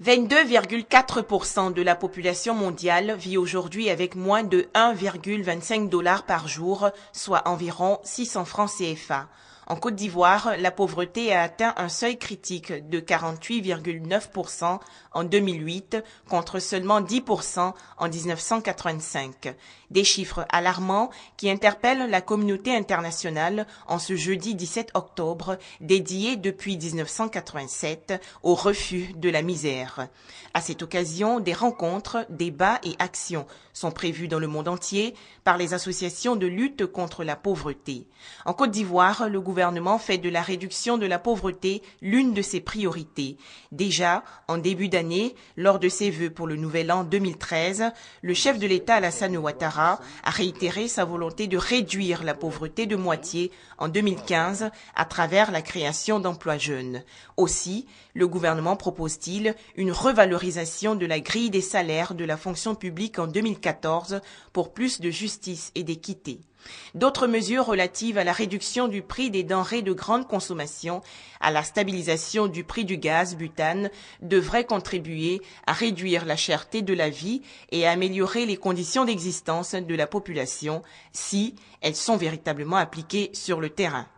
22,4% de la population mondiale vit aujourd'hui avec moins de 1,25 dollars par jour, soit environ 600 francs CFA. En Côte d'Ivoire, la pauvreté a atteint un seuil critique de 48,9% en 2008 contre seulement 10% en 1985. Des chiffres alarmants qui interpellent la communauté internationale en ce jeudi 17 octobre, dédié depuis 1987 au refus de la misère. À cette occasion, des rencontres, débats et actions sont prévus dans le monde entier par les associations de lutte contre la pauvreté. En Côte d'Ivoire, le gouvernement gouvernement fait de la réduction de la pauvreté l'une de ses priorités. Déjà, en début d'année, lors de ses vœux pour le nouvel an 2013, le chef de l'État Alassane Ouattara a réitéré sa volonté de réduire la pauvreté de moitié en 2015 à travers la création d'emplois jeunes. Aussi, le gouvernement propose-t-il une revalorisation de la grille des salaires de la fonction publique en 2014 pour plus de justice et d'équité. D'autres mesures relatives à la réduction du prix des denrées de grande consommation, à la stabilisation du prix du gaz butane devraient contribuer à réduire la cherté de la vie et à améliorer les conditions d'existence de la population si elles sont véritablement appliquées sur le terrain.